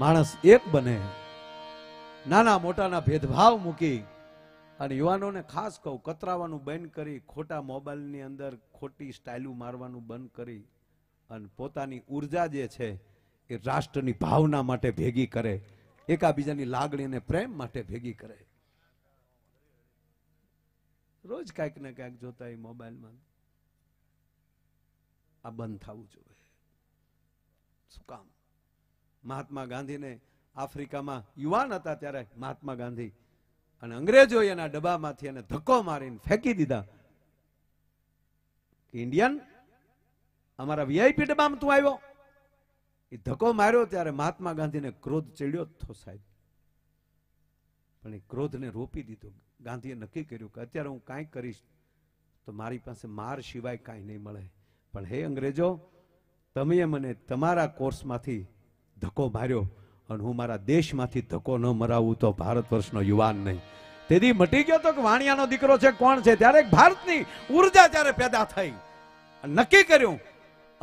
માણસ એક બને નાના મોટાના ભેદભાવ મૂકી અને યુવાનોને ખાસ કહું કતરાવાનું બંધ કરી ખોટા મોબાઈલની અંદર ખોટી સ્ટાઇલું મારવાનું બંધ કરી અને પોતાની ઉર્જા જે છે એ રાષ્ટ્રની ભાવના માટે ભેગી કરે એકાબીજાની લાગણીને પ્રેમ માટે ભેગી કરે રોજ કાંઈક ને કાંઈક જોતા એ મોબાઈલમાં આ બંધ થવું જોઈએ શું કામ મહાત્મા ગાંધીને આફ્રિકામાં યુવાન હતા ત્યારે મહાત્મા ગાંધી અને અંગ્રેજો એના ડબ્બામાંથી એને ધક્કો મારીને ફેંકી દીધા ઇન્ડિયન અમારા વીઆઈપી ડબ્બામાં તું આવ્યો એ ધક્કો માર્યો ત્યારે મહાત્મા ગાંધીને ક્રોધ ચડ્યો જ થો સાહેબ પણ એ ક્રોધને રોપી દીધો ગાંધીએ નક્કી કર્યું કે અત્યારે હું કાંઈ કરીશ તો મારી પાસે માર સિવાય કાંઈ નહીં મળે પણ હે અંગ્રેજો તમે મને તમારા કોર્સમાંથી ધક્કો માર્યો અને હું મારા દેશમાંથી ધક્કો ન મરાવું તો ભારત વર્ષનો યુવાન નહીં તેથી મટી ગયો તો કે વાણિયાનો દીકરો છે કોણ છે ત્યારે ભારતની ઉર્જા જ્યારે પેદા થઈ નક્કી કર્યું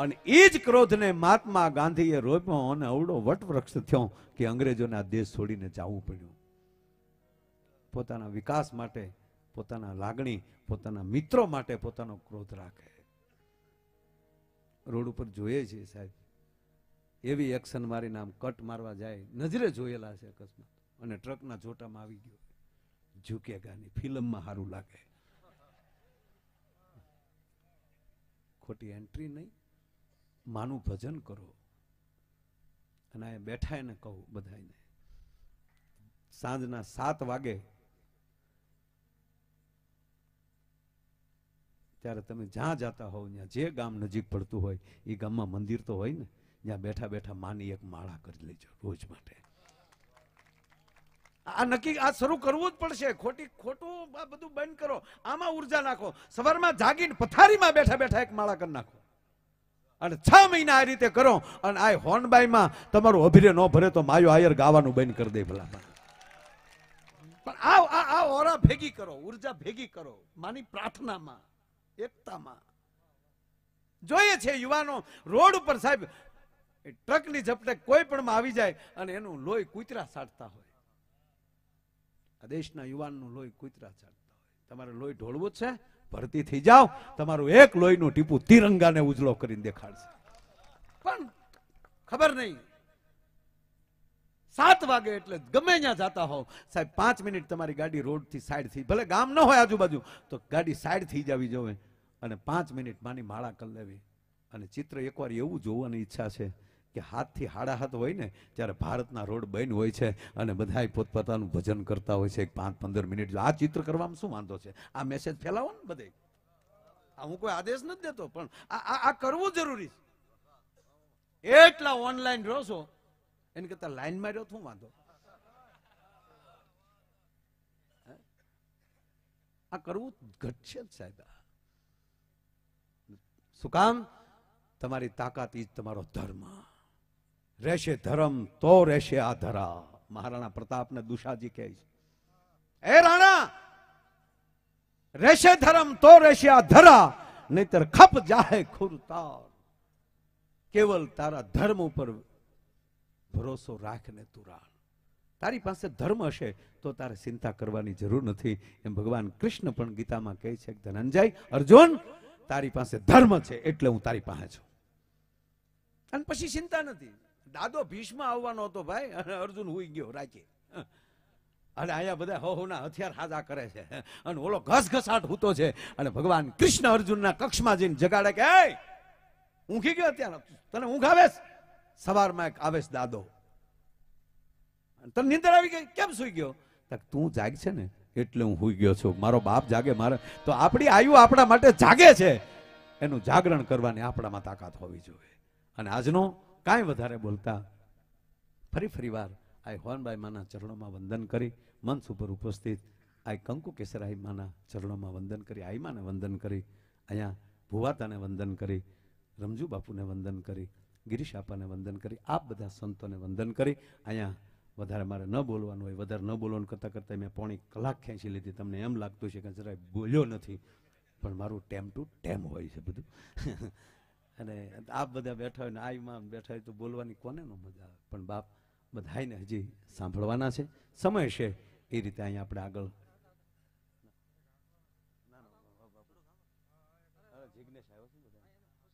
અને એ જ ક્રોધને મહાત્મા ગાંધીએ રોપ્યો અને અવડો વટવૃક્ષ થયો કે અંગ્રેજોને આ દેશ છોડીને જવું પડ્યું પોતાના વિકાસ માટે પોતાના લાગણી પોતાના મિત્રો માટે પોતાનો ક્રોધ રાખે રોડ ઉપર જોઈએ છીએ સાહેબ એવી એક્શન મારીને આમ કટ મારવા જાય નજરે જોયેલા છે અકસ્માત અને ટ્રકના જોટામાં આવી ગયો ઝુકેગાની ફિલ્મમાં સારું લાગે ખોટી એન્ટ્રી નહીં માનું ભજન કરો અને એ બેઠા એને કહું બધાને સાંજના સાત વાગે ત્યારે તમે જ્યાં જતા હોવ ત્યાં જે ગામ નજીક પડતું હોય એ ગામમાં મંદિર તો હોય ને જ્યાં બેઠા બેઠા માની એક માળા કરી લેજો રોજ માટે આ નક્કી આ શરૂ કરવું જ પડશે ખોટી ખોટું આ બધું બંધ કરો આમાં ઉર્જા નાખો સવારમાં જાગીને પથારીમાં બેઠા બેઠા એક માળા કરી નાખો અને છ મહિના આ રીતે કરો અને આ હોનબાઈમાં તમારું અભિરે ન ભરે તો માયો આયર ગાવાનું બંધ કરી દે ભલા પણ આ આ ઓરા ભેગી કરો ઉર્જા ભેગી કરો માની પ્રાર્થનામાં એકતામાં જોઈએ છે યુવાનો રોડ ઉપર સાહેબ એ ટ્રકની ઝપટક કોઈ પણમાં આવી જાય અને એનું લોહી કૂતરા સાટતા હોય આ દેશના યુવાનનું લોહી કૂતરા સાટતા હોય તમારે લોહી ઢોળવું છે ભરતી થઈ જાઓ તમારું એક લોહીનું ટીપું તિરંગાને ઉજળો કરીને દેખાડશે પણ ખબર નહીં સાત વાગે એટલે ગમે ત્યાં જતા હોવ સાહેબ પાંચ મિનિટ તમારી ગાડી રોડથી સાઈડ ભલે ગામ ન હોય આજુબાજુ તો ગાડી સાઈડથી જ આવી જોઈએ અને પાંચ મિનિટ માની માળા કરી લેવી અને ચિત્ર એકવાર એવું જોવાની ઈચ્છા છે કે હાથથી હાડા હાથ હોય ને ત્યારે ભારતના રોડ બન હોય છે અને બધા પોતપોતાનું ભજન કરતા હોય છે પાંચ પંદર મિનિટ આ ચિત્ર કરવામાં શું વાંધો છે આ મેસેજ ફેલાવો ને બધે આ હું કોઈ આદેશ નથી દેતો પણ આ આ કરવું જરૂરી છે એટલા ઓનલાઈન રહો છો એને કરતા લાઈનમાં રહ્યો શું વાંધો આ કરવું ઘટશે જ સાહેબ શું કામ તમારી તાકાત એ જ તમારો ધર્મ રહેશે ધરમ તો રહેશે આ ધરા મહારાણા પ્રતાપ ને દુષાજી કહે છે એ રાણા રહેશે ધરમ તો રહેશે આ ધરા નહીતર ખપ જાહે ખુરતાર કેવલ તારા ધર્મ ઉપર ભરોસો રાખને તું રાણ તારી પાસે ધર્મ હશે તો તારે ચિંતા કરવાની જરૂર નથી એમ ભગવાન કૃષ્ણ પણ ગીતામાં કહે છે ધનંજય અર્જુન તારી પાસે ધર્મ છે એટલે હું તારી પાસે છું અને પછી ચિંતા નથી દાદો ભીષ્મ આવવાનો હતો ભાઈ અને અર્જુન હુઈ ગયો રાજી અને અહીંયા બધા ના હથિયાર હાજા કરે છે અને ઓલો ઘસઘસાટ હૂતો છે અને ભગવાન કૃષ્ણ અર્જુનના કક્ષમાં જઈને જગાડે કે ઊંઘી ગયો અત્યારે તને ઊંઘ આવેશ સવારમાં એક આવેશ દાદો તને નિંદર આવી ગઈ કેમ સુઈ ગયો તું જાગ છે ને એટલે હું હુઈ ગયો છું મારો બાપ જાગે મારે તો આપણી આયુ આપણા માટે જાગે છે એનું જાગરણ કરવાની આપણામાં તાકાત હોવી જોઈએ અને આજનો કાંઈ વધારે બોલતા ફરી ફરી ફરીવાર આ હોનબાઈ માના ચરણોમાં વંદન કરી મંચ ઉપર ઉપસ્થિત આ કંકુ કેસરાઈ માના ચરણોમાં વંદન કરી આઈમાને વંદન કરી અહીંયા ભુવાતાને વંદન કરી રમજુ બાપુને વંદન કરી ગિરીશ આપાને વંદન કરી આપ બધા સંતોને વંદન કરી અહીંયા વધારે મારે ન બોલવાનું હોય વધારે ન બોલવાનું કરતાં કરતાં મેં પોણી કલાક ખેંચી લીધી તમને એમ લાગતું છે કે જરાય બોલ્યો નથી પણ મારું ટેમ ટુ ટેમ હોય છે બધું અને આપ બધા બેઠા હોય ને આ ઇમામ બેઠા હોય તો બોલવાની કોને નો મજા આવે પણ બાપ ને હજી સાંભળવાના છે સમય છે એ રીતે અહીંયા આપણે આગળ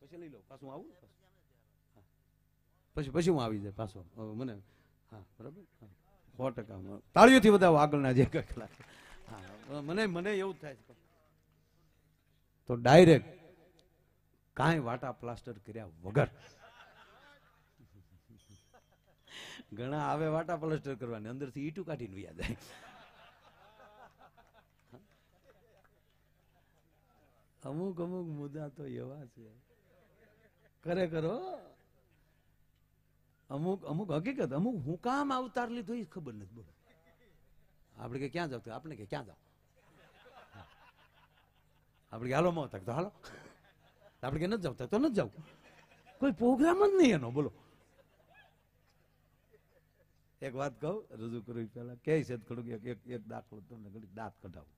પછી લઈ લો પાછું આવું પછી પછી હું આવી જાય પાછો મને હા બરાબર સો ટકા તાળીઓથી બધા આગળના જે કલાક હા મને મને એવું થાય છે તો ડાયરેક્ટ કાંઈ વાટા પ્લાસ્ટર કર્યા વગર ઘણા આવે વાટા પ્લાસ્ટર કરવાની અંદરથી ઈટું કાઢીને વ્યા જાય અમુક અમુક મુદ્દા તો એવા છે ખરેખર અમુક અમુક હકીકત અમુક હું કામ અવતાર લીધો એ ખબર નથી બોલો આપણે કે ક્યાં જાવ આપણે કે ક્યાં જાવ આપણે હાલો મત તો હાલો આપણે કે નથી જાવ તો નથી જાવ કોઈ પ્રોગ્રામ જ નહીં એનો બોલો એક વાત કહું રજૂ કરવી પહેલા કે છે એક એક એક દાખલો તમને ઘડી દાંત કઢાવું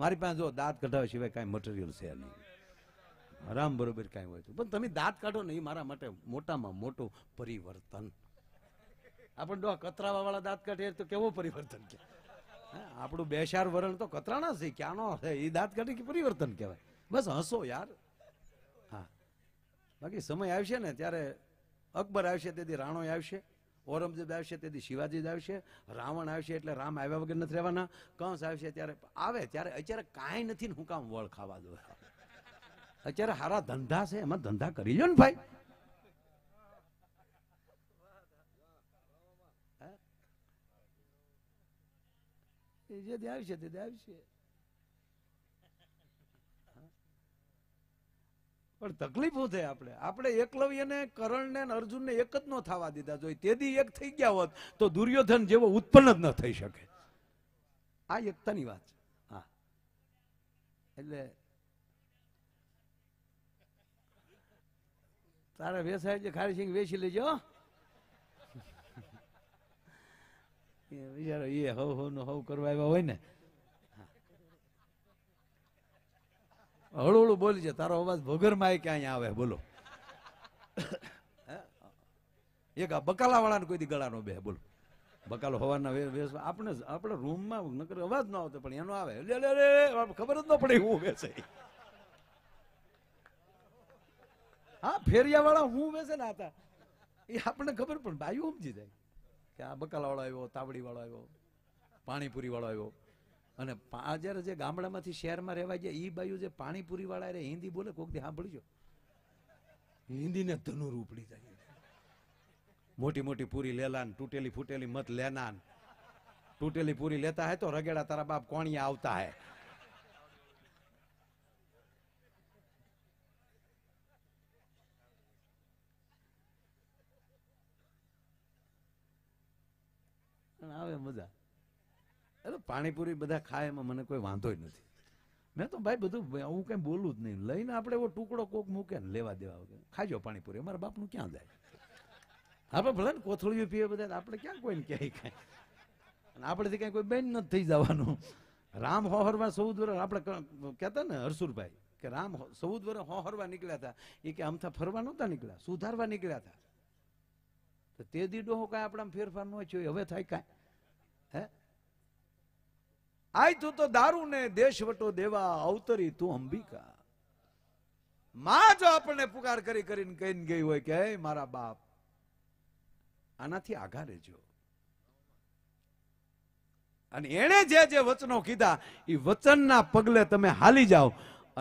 મારી પાસે જો દાંત કઢાવ્યા સિવાય કાંઈ મટીરિયલ છે નહીં હરામ બરોબર કાંઈ હોય તો પણ તમે દાંત કાઢો ને એ મારા માટે મોટામાં મોટું પરિવર્તન આપણે ડો કતરાવા વાળા દાંત કાઢીએ તો કેવો પરિવર્તન કે આપણું બેશાર વરણ તો કતરાણા છે ક્યાંનો છે એ દાંત કાઢી કે પરિવર્તન કહેવાય બસ હસો યાર બાકી સમય આવશે ને ત્યારે અકબર આવશે તેથી રાણો આવશે ઔરંગઝેબ આવશે તેથી શિવાજી જ આવશે રાવણ આવશે એટલે રામ આવ્યા વગર નથી રહેવાના કંસ આવશે ત્યારે આવે ત્યારે અત્યારે કાંઈ નથી ને હું કામ વળ ખાવા દો અત્યારે સારા ધંધા છે એમાં ધંધા કરી લો ને ભાઈ જે આવશે તે આવશે પણ તકલીફ શું થઈ આપણે આપણે એકલવ્યને કરણને અને અર્જુનને એક જ ન થવા દીધા જોઈએ તેથી એક થઈ ગયા હોત તો દુર્યોધન જેવો ઉત્પન્ન જ ન થઈ શકે આ એકતાની વાત છે હા એટલે તારે વેસાય છે ખારી સિંહ વેચી લેજો બિચારો એ હવ હવ નો હવ કરવા આવ્યા હોય ને હળુહળું બોલી છે તારો અવાજ માય ક્યાંય આવે બોલો એક આ બકાલા વાળાને કોઈ ગળાનો બે બોલો બકાલો હોવાના વેસ આપણે આપણે રૂમમાં નકર અવાજ ન આવતો પણ એનો આવે લે ખબર જ ન પડે હું વેસે હા ફેરિયા વાળા હું વેસે ને હતા એ આપણને ખબર પણ ભાઈ સમજી જાય કે આ બકાલા વાળો આવ્યો તાવડી વાળો આવ્યો પાણીપુરી વાળો આવ્યો અને જ્યારે જે ગામડામાંથી શહેરમાં રહેવા જાય એ બાયુ જે પાણીપુરી વાળા રે હિન્દી બોલે કોક દી સાંભળજો ને ધનુર ઉપડી જાય મોટી મોટી પૂરી લેલાન તૂટેલી ફૂટેલી મત લેનાન તૂટેલી પૂરી લેતા હે તો રગેડા તારા બાપ કોણિયા આવતા હે પાણીપુરી બધા ખાય એમાં મને કોઈ વાંધો જ નથી મેં તો ભાઈ બધું હું કંઈ બોલું જ નહીં લઈને આપણે એવો ટુકડો કોક મૂકે ને લેવા દેવા ખાજો પાણીપુરી અમારા બાપનું ક્યાં જાય આપણે ભલે ને કોથળીઓ પીએ બધા આપણે ક્યાં કોઈને ક્યાંય કાંઈ અને આપણેથી કાંઈ કોઈ બેન નથી થઈ જવાનું રામ હોહરમાં સૌદ વર્ષ આપણે કહેતા ને હરસુરભાઈ કે રામ સૌદ વર્ષ હોહરવા નીકળ્યા હતા એ કે આમથા ફરવા નહોતા નીકળ્યા સુધારવા નીકળ્યા હતા તો તે દીડો કાંઈ આપણા ફેરફાર ન હોય હવે થાય કાંઈ હે આય તું તો દારૂ ને દેશવટો દેવા અવતરી તું અંબિકા માં જો આપણને પુકાર કરી કરીને કહીને ગઈ હોય કે મારા બાપ આનાથી આઘા રહેજો અને એણે જે જે વચનો કીધા એ વચનના પગલે તમે હાલી જાઓ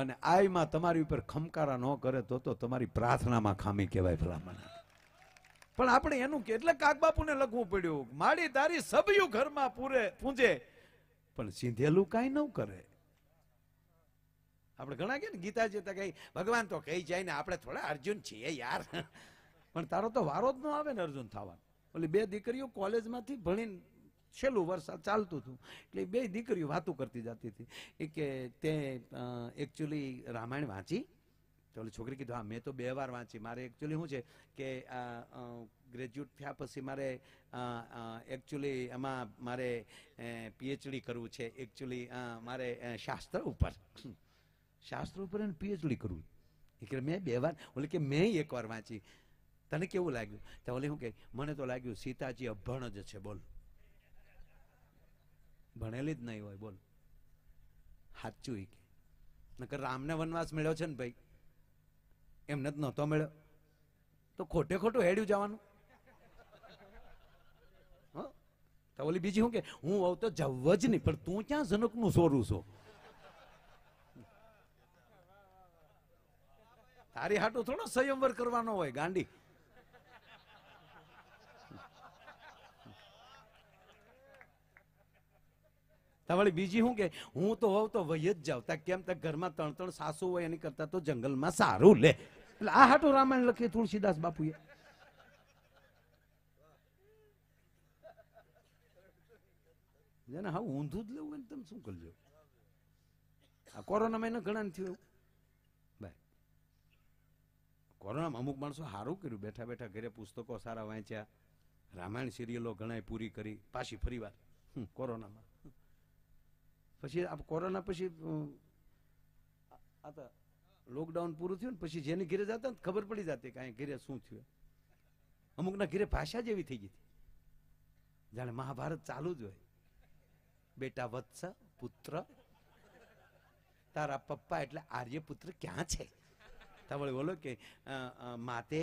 અને આઈમાં તમારી ઉપર ખમકારા ન કરે તો તો તમારી પ્રાર્થનામાં ખામી કહેવાય ભલામણ પણ આપણે એનું કેટલે કાક બાપુને લખવું પડ્યું માડી તારી સભ્યુ ઘરમાં પૂરે પૂંજે પણ સિંધેલું કાંઈ ન કરે આપણે ઘણા કે ને ગીતા જતા કઈ ભગવાન તો કહી જાય ને આપણે થોડા અર્જુન છીએ યાર પણ તારો તો વારો જ ન આવે ને અર્જુન થવાનો એટલે બે દીકરીઓ કોલેજમાંથી ભણીને છેલ્લું વર્ષ ચાલતું હતું એટલે બે દીકરીઓ વાતું કરતી જતી હતી કે તે એકચ્યુઅલી રામાયણ વાંચી તો ઓલી છોકરી કીધું હા મેં તો બે વાર વાંચી મારે એકચ્યુઅલી શું છે કે ગ્રેજ્યુએટ થયા પછી મારે એકચ્યુઅલી એમાં મારે પીએચડી કરવું છે એકચ્યુઅલી મારે શાસ્ત્ર ઉપર શાસ્ત્ર ઉપર એને પીએચડી કરવું એટલે મેં બે વાર ઓલે કે મેં એક વાર વાંચી તને કેવું લાગ્યું તો ઓલે શું કે મને તો લાગ્યું સીતાજી અભણ જ છે બોલ ભણેલી જ નહીં હોય બોલ સાચું કે નકર રામને વનવાસ મળ્યો છે ને ભાઈ એમને જ નહોતો મળ્યો તો ખોટે ખોટું હેડ્યું જવાનું તો ઓલી બીજી શું કે હું આવું તો જવ જ નહીં પણ તું ક્યાં જનકનું સોરું છો તારી હાટું થોડો સંયમવર કરવાનો હોય ગાંડી તમારે બીજી શું કે હું તો હોઉં તો વહી જ જાઉં ત્યાં કેમ ત્યાં ઘરમાં ત્રણ ત્રણ સાસુ હોય એની કરતા તો જંગલમાં સારું લે એટલે આ હાટું રામાયણ લખી તુલસીદાસ બાપુએ જેને હા ઊંધું જ લેવું તમે શું કરજો આ કોરોનામાં એને ઘણા થયું એવું કોરોનામાં અમુક માણસો સારું કર્યું બેઠા બેઠા ઘરે પુસ્તકો સારા વાંચ્યા રામાયણ સિરિયલો ઘણાય પૂરી કરી પાછી ફરી ફરીવાર કોરોનામાં પછી આ કોરોના પછી આ તો લોકડાઉન પૂરું થયું ને પછી જેની ઘેરે જતા ને ખબર પડી જતી કે અહીંયા ઘેરે શું થયું અમુકના ઘેરે ભાષા જેવી થઈ ગઈ હતી જાણે મહાભારત ચાલુ જ હોય બેટા વત્સ પુત્ર તારા પપ્પા એટલે આર્યપુત્ર ક્યાં છે તમારે બોલો કે માતે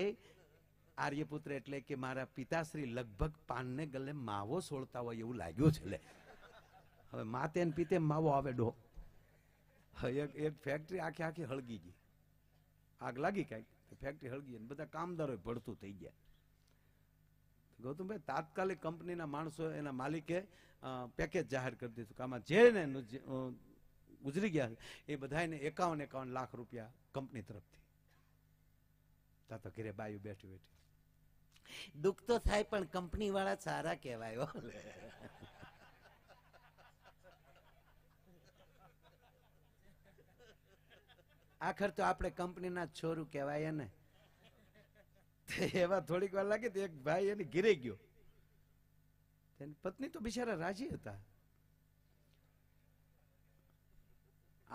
આર્યપુત્ર એટલે કે મારા પિતાશ્રી લગભગ પાનને ગલે માવો સોળતા હોય એવું લાગ્યું છે એટલે હવે માતે પીતે માવો આવે ડો એક એક ફેક્ટરી આખી આખી હળગી ગઈ આગ લાગી કાંઈક ફેક્ટરી હળગી ગઈ બધા કામદારો ભળતું થઈ ગયા ગૌતમભાઈ તાત્કાલિક કંપનીના માણસો એના માલિકે પેકેજ જાહેર કરી દીધું કે આમાં જેને ગુજરી ગયા એ બધાને એકાવન એકાવન લાખ રૂપિયા કંપની તરફથી તા તો ઘરે બાયું બેઠી બેઠી દુઃખ તો થાય પણ કંપની વાળા સારા કહેવાય આખર તો આપણે કંપનીના છોરું કહેવાય ને એવા થોડીક વાર લાગે એક ભાઈ એને ઘીરે ગયો તેની પત્ની તો બિચારા રાજી હતા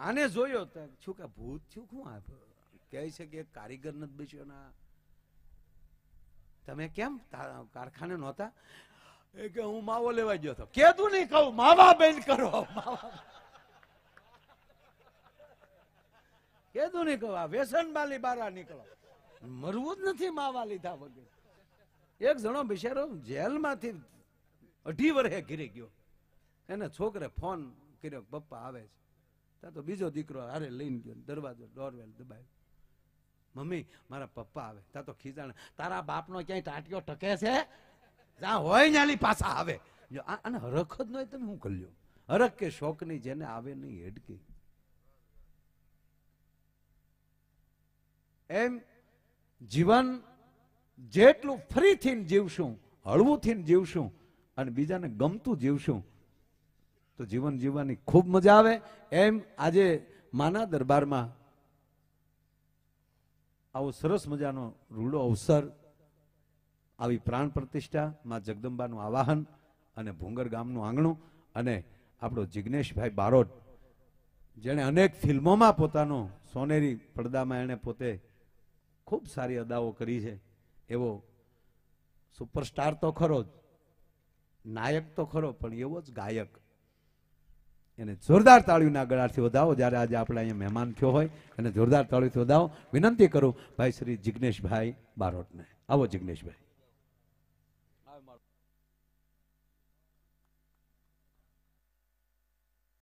આને જોયો તો છું કે ભૂત થયું શું આપ કહે છે કે કારીગર નથી બેસ્યો ના તમે કેમ કારખાને નહોતા એ કે હું માવો લેવા ગયો હતો કેતું નહીં કહું માવા બેન કરો માવા કેદું નીકળો આ વેસન બાલી બારા નીકળો મરવું જ નથી માવા લીધા વગર એક જણો બિચારો જેલમાંથી અઢી વર્ષે ઘીરી ગયો એને છોકરે ફોન કર્યો પપ્પા આવે છે ત્યાં તો બીજો દીકરો હારે લઈને ગયો દરવાજો ડોરવેલ દબાવ્યો મમ્મી મારા પપ્પા આવે ત્યાં તો ખીજાણ તારા બાપનો ક્યાંય ટાટિયો ટકે છે જ્યાં હોય ન્યાલી પાછા આવે જો અને હરખ જ નહીં તમે હું કર્યો હરખ કે શોકની જેને આવે નહીં હેડકી એમ જીવન જેટલું ફરીથી જીવશું હળવુંથી જીવશું અને બીજાને ગમતું જીવશું તો જીવન જીવવાની ખૂબ મજા આવે એમ આજે માના દરબારમાં આવો સરસ મજાનો રૂડો અવસર આવી પ્રાણ પ્રતિષ્ઠા માં જગદંબાનું આવાહન અને ભૂંગર ગામનું આંગણું અને આપણો જિજ્ઞેશભાઈ બારોટ જેણે અનેક ફિલ્મોમાં પોતાનો સોનેરી પડદામાં એણે પોતે ખૂબ સારી અદાઓ કરી છે એવો સુપરસ્ટાર તો ખરો જ નાયક તો ખરો પણ એવો જ ગાયક એને જોરદાર તાળીના ગળાથી વધાવો જ્યારે આજે આપણે અહીંયા મહેમાન થયો હોય એને જોરદાર તાળીથી વધાવો વિનંતી કરું ભાઈ શ્રી જિગ્નેશભાઈ બારોટને આવો જિગ્નેશભાઈ